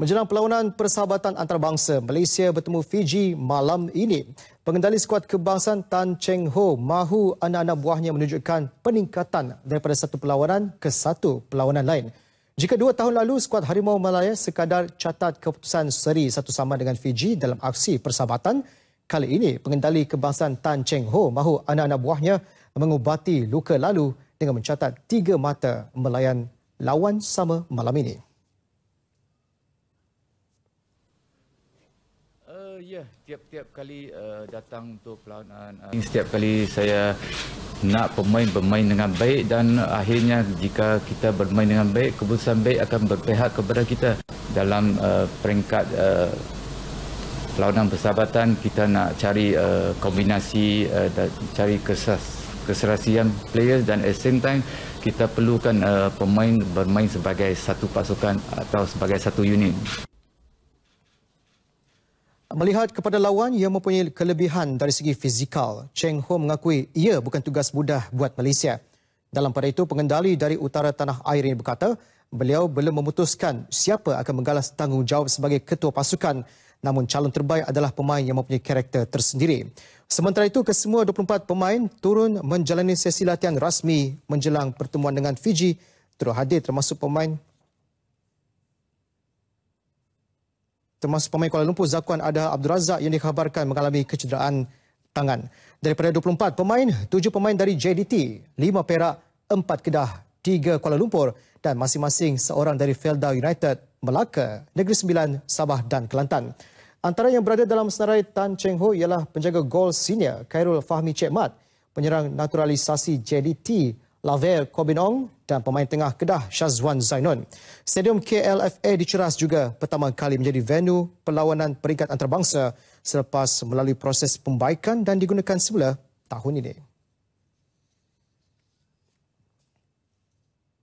Menjelang perlawanan persahabatan antarabangsa, Malaysia bertemu Fiji malam ini. Pengendali skuad kebangsaan Tan Cheng Ho mahu anak-anak buahnya menunjukkan peningkatan daripada satu perlawanan ke satu perlawanan lain. Jika dua tahun lalu, skuad Harimau Malaya sekadar catat keputusan seri satu sama dengan Fiji dalam aksi persahabatan, kali ini pengendali kebangsaan Tan Cheng Ho mahu anak-anak buahnya mengubati luka lalu dengan mencatat tiga mata melayan lawan sama malam ini. ya yeah, tiap-tiap kali uh, datang untuk perlawanan uh, setiap kali saya nak pemain pemain dengan baik dan akhirnya jika kita bermain dengan baik keputusan baik akan berpihak kepada kita dalam uh, peringkat uh, perlawanan persahabatan kita nak cari uh, kombinasi uh, cari kesas keserasian players dan at same time kita perlukan uh, pemain bermain sebagai satu pasukan atau sebagai satu unit Melihat kepada lawan yang mempunyai kelebihan dari segi fizikal, Cheng Ho mengakui ia bukan tugas mudah buat Malaysia. Dalam pada itu, pengendali dari utara tanah air ini berkata, beliau belum memutuskan siapa akan menggalas tanggungjawab sebagai ketua pasukan namun calon terbaik adalah pemain yang mempunyai karakter tersendiri. Sementara itu, kesemua 24 pemain turun menjalani sesi latihan rasmi menjelang pertemuan dengan Fiji. Terus termasuk pemain termasuk pemain Kuala Lumpur Zakuan Ada Abdul Razak yang dikhabarkan mengalami kecederaan tangan. Daripada 24 pemain, 7 pemain dari JDT, 5 Perak, 4 Kedah, 3 Kuala Lumpur dan masing-masing seorang dari Felda United, Melaka, Negeri Sembilan, Sabah dan Kelantan. Antara yang berada dalam senarai Tan Cheng Ho ialah penjaga gol senior Khairul Fahmi Cik Mat, penyerang naturalisasi JDT Laver Kobinong dan pemain tengah Kedah Syazwan Zainon. Stadium KLFA diceras juga pertama kali menjadi venue perlawanan peringkat antarabangsa selepas melalui proses pembaikan dan digunakan semula tahun ini.